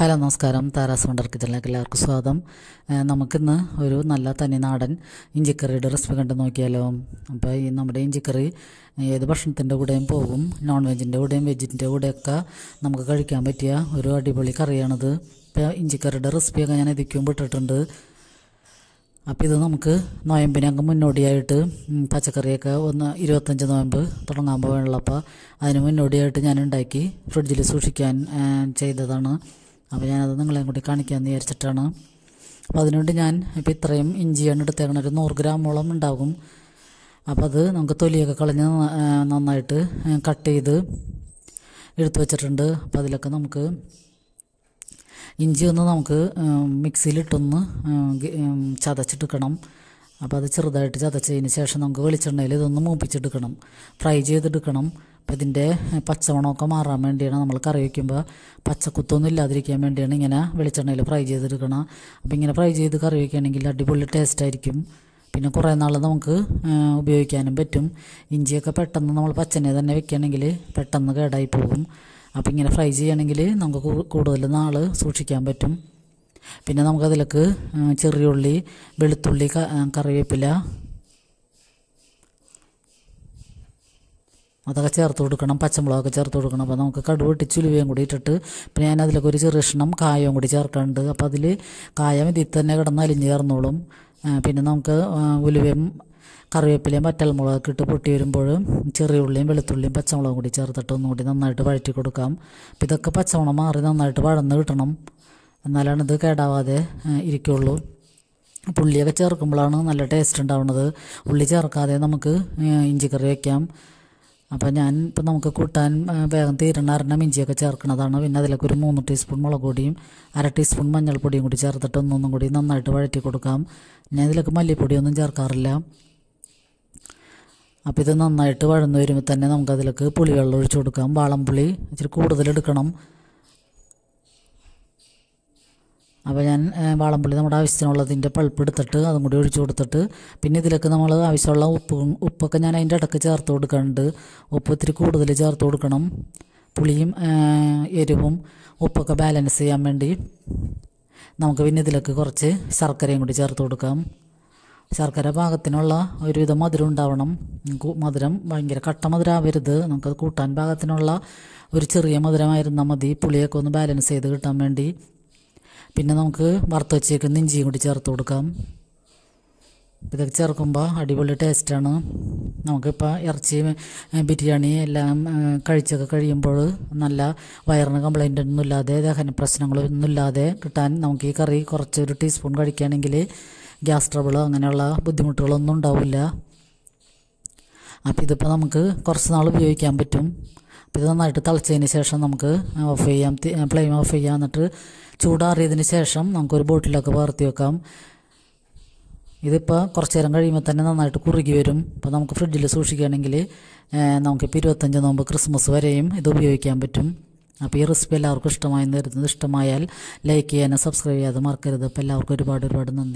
hello നമസ്കാരം Tara's wonder കിച്ചണിലേക്ക് എല്ലാവർക്കും സ്വാഗതം നമുക്കിന്ന് ഒരു നല്ല തനിനാടൻ ഇഞ്ചിക്കറിയുടെ റെസിപ്പി കണ്ട് നോക്കിയാലോ അപ്പോൾ ഈ നമ്മുടെ ഇഞ്ചിക്കറി ഏത് ഭക്ഷണത്തിൻ്റെ കൂടെയും പോകും നോൺ വെജിൻ്റെ കൂടെയും വെജിൻ്റെ കൂടെയൊക്കെ നമുക്ക് കഴിക്കാൻ പറ്റിയ ഒരു അടിപൊളി കറിയാണിത് ഇപ്പോൾ ഇഞ്ചിക്കറിയുടെ റെസിപ്പിയൊക്കെ ഞാൻ ഇതിക്കും വിട്ടിട്ടുണ്ട് അപ്പോൾ ഇത് നമുക്ക് നോയമ്പിനങ്ങ് മുന്നോടിയായിട്ട് പച്ചക്കറിയൊക്കെ ഒന്ന് ഇരുപത്തഞ്ച് നോയമ്പ് തുടങ്ങാൻ പോകാനുള്ളപ്പോൾ അതിന് മുന്നോടിയായിട്ട് ഞാൻ ഉണ്ടാക്കി ഫ്രിഡ്ജിൽ സൂക്ഷിക്കാൻ ചെയ്തതാണ് അപ്പോൾ ഞാനത് നിങ്ങളെ കൂടി കാണിക്കാൻ വിചാരിച്ചിട്ടാണ് അപ്പോൾ അതിനുവേണ്ടി ഞാൻ ഇപ്പോൾ ഇത്രയും ഇഞ്ചിയാണ് എടുത്തേക്കണം ഒരു നൂറ് ഗ്രാമോളം ഉണ്ടാകും അപ്പോൾ അത് നമുക്ക് തൊലിയൊക്കെ കളഞ്ഞ് നന്നായിട്ട് കട്ട് ചെയ്ത് എടുത്തു വച്ചിട്ടുണ്ട് അപ്പോൾ അതിലൊക്കെ നമുക്ക് ഇഞ്ചി ഒന്ന് നമുക്ക് മിക്സിയിലിട്ടൊന്ന് ചതച്ചെടുക്കണം അപ്പോൾ അത് ചെറുതായിട്ട് ചതച്ചതിന് ശേഷം നമുക്ക് വെളിച്ചെണ്ണയിൽ ഇതൊന്ന് മൂപ്പിച്ചെടുക്കണം ഫ്രൈ ചെയ്തെടുക്കണം അപ്പോൾ ഇതിൻ്റെ പച്ചമണമൊക്കെ മാറാൻ വേണ്ടിയാണ് നമ്മൾ കറി വയ്ക്കുമ്പോൾ പച്ചക്കുത്തൊന്നും ഇല്ലാതിരിക്കാൻ വേണ്ടിയാണ് ഇങ്ങനെ വെളിച്ചെണ്ണയിൽ ഫ്രൈ ചെയ്തെടുക്കണം അപ്പോൾ ഇങ്ങനെ ഫ്രൈ ചെയ്ത് കറി വയ്ക്കുകയാണെങ്കിൽ അടിപൊളി ടേസ്റ്റായിരിക്കും പിന്നെ കുറേ നാൾ നമുക്ക് ഉപയോഗിക്കാനും പറ്റും ഇഞ്ചിയൊക്കെ പെട്ടെന്ന് നമ്മൾ പച്ചനെ തന്നെ വെക്കുകയാണെങ്കിൽ പെട്ടെന്ന് കേടായി പോകും അപ്പോൾ ഇങ്ങനെ ഫ്രൈ ചെയ്യണമെങ്കിൽ നമുക്ക് കൂടുതൽ നാൾ സൂക്ഷിക്കാൻ പറ്റും പിന്നെ നമുക്കതിലേക്ക് ചെറിയുള്ളി വെളുത്തുള്ളി കറിവേപ്പില അതൊക്കെ ചേർത്ത് കൊടുക്കണം പച്ചമുളകൊക്കെ ചേർത്ത് കൊടുക്കണം അപ്പോൾ നമുക്ക് കടുവ് ഇട്ടിച്ചുലുവയും കൂടി ഇട്ടിട്ട് പിന്നെ ഞാൻ അതിലൊക്കെ ഒരു ചെറുഷ്ണം കായവും കൂടി ചേർക്കാണ്ട് അപ്പോൾ അതിൽ കായം ഇതിൽ തന്നെ കിടന്ന് അലിഞ്ഞ് ചേർന്നോളും പിന്നെ നമുക്ക് ഉലുവയും കറിവേപ്പിലയും വറ്റൽമുളകൊക്കെ ഇട്ട് പൊട്ടി വരുമ്പോൾ ചെറിയ ഉള്ളിയും വെളുത്തുള്ളിയും പച്ചമുളകും കൂടി ചേർത്തിട്ട് കൂടി നന്നായിട്ട് വഴറ്റി കൊടുക്കാം അപ്പോൾ ഇതൊക്കെ പച്ചമുളക് മാറി നന്നായിട്ട് വഴന്ന് കിട്ടണം എന്നാലാണ് ഇത് കേടാവാതെ ഇരിക്കുള്ളൂ പുള്ളിയൊക്കെ ചേർക്കുമ്പോഴാണ് നല്ല ടേസ്റ്റ് ഉണ്ടാവുന്നത് ഉള്ളി ചേർക്കാതെ നമുക്ക് ഇഞ്ചിക്കറി വയ്ക്കാം അപ്പോൾ ഞാൻ ഇപ്പം നമുക്ക് കൂട്ടാൻ വേഗം തീരണ അരണ ഇഞ്ചിയൊക്കെ ചേർക്കുന്നതാണ് പിന്നെ അതിലേക്ക് ഒരു മൂന്ന് ടീസ്പൂൺ മുളക് പൊടിയും അര ടീസ്പൂൺ മഞ്ഞൾപ്പൊടിയും കൂടി ചേർത്തിട്ട് ഒന്നൊന്നും കൂടി നന്നായിട്ട് വഴറ്റി കൊടുക്കാം ഞാൻ ഇതിലേക്ക് മല്ലിപ്പൊടിയൊന്നും ചേർക്കാറില്ല അപ്പോൾ ഇത് നന്നായിട്ട് വഴന്നു വരുമ്പോൾ തന്നെ നമുക്കതിലേക്ക് പുളിവെള്ളം ഒഴിച്ചു കൊടുക്കാം പുളി ഇച്ചിരി കൂടുതലെടുക്കണം അപ്പോൾ ഞാൻ വാളംപുള്ളി നമ്മുടെ ആവശ്യത്തിനുള്ളതിൻ്റെ പൾപ്പ് എടുത്തിട്ട് അതും കൂടി ഒഴിച്ചു കൊടുത്തിട്ട് പിന്നെ ഇതിലൊക്കെ നമ്മൾ ആവശ്യമുള്ള ഉപ്പ് ഉപ്പൊക്കെ ഞാൻ അതിൻ്റെ ഇടയ്ക്ക് ചേർത്ത് കൊടുക്കുന്നുണ്ട് ഉപ്പ് ഇത്തിരി കൂടുതൽ ചേർത്ത് കൊടുക്കണം പുളിയും എരിവും ഉപ്പൊക്കെ ബാലൻസ് ചെയ്യാൻ വേണ്ടി നമുക്ക് പിന്നെ ഇതിലേക്ക് കുറച്ച് ശർക്കരയും കൂടി ചേർത്ത് കൊടുക്കാം ശർക്കര പാകത്തിനുള്ള ഒരുവിധം മധുരം ഉണ്ടാവണം മധുരം ഭയങ്കര കട്ട ആവരുത് നമുക്ക് കൂട്ടാൻ പാകത്തിനുള്ള ഒരു ചെറിയ മധുരമായിരുന്നാൽ മതി പുളിയൊക്കെ ഒന്ന് ബാലൻസ് ചെയ്ത് കിട്ടാൻ വേണ്ടി പിന്നെ നമുക്ക് വറുത്ത് വെച്ചേക്കുന്ന ഇഞ്ചിയും കൂടി ചേർത്ത് കൊടുക്കാം ഇതൊക്കെ ചേർക്കുമ്പോൾ അടിപൊളി ടേസ്റ്റാണ് നമുക്കിപ്പോൾ ഇറച്ചി ബിരിയാണി എല്ലാം കഴിച്ചൊക്കെ കഴിയുമ്പോൾ നല്ല വയറിന് കംപ്ലൈൻ്റ് ഒന്നും ഇല്ലാതെ ദഹന പ്രശ്നങ്ങളൊന്നും ഇല്ലാതെ കിട്ടാൻ നമുക്ക് ഈ കറി കുറച്ചൊരു ടീസ്പൂൺ കഴിക്കുകയാണെങ്കിൽ ഗ്യാസ് ട്രബിൾ അങ്ങനെയുള്ള ബുദ്ധിമുട്ടുകളൊന്നും ഉണ്ടാവില്ല അപ്പം ഇതിപ്പോൾ നമുക്ക് കുറച്ച് നാൾ ഉപയോഗിക്കാൻ പറ്റും അപ്പം ഇത് നന്നായിട്ട് തിളച്ചതിന് ശേഷം നമുക്ക് ഓഫ് ചെയ്യാം ഫ്ലെയിം ഓഫ് ചെയ്യാം എന്നിട്ട് ചൂടാറിയതിന് ശേഷം നമുക്കൊരു ബോട്ടിലൊക്കെ പകർത്തി വെക്കാം ഇതിപ്പോൾ കുറച്ച് നേരം കഴിയുമ്പോൾ തന്നെ നന്നായിട്ട് കുറുകി വരും അപ്പോൾ നമുക്ക് ഫ്രിഡ്ജിൽ സൂക്ഷിക്കുകയാണെങ്കിൽ നമുക്കിപ്പോൾ ഇരുപത്തഞ്ച് നോമ്പ് ക്രിസ്മസ് വരെയും ഇത് ഉപയോഗിക്കാൻ പറ്റും അപ്പോൾ ഈ റെസിപ്പി എല്ലാവർക്കും ഇഷ്ടമായി തരുന്നത് ഇഷ്ടമായാൽ ലൈക്ക് ചെയ്യാനും സബ്സ്ക്രൈബ് ചെയ്യാതെ മറക്കരുത് അപ്പോൾ എല്ലാവർക്കും ഒരുപാട് ഒരുപാട് നന്ദി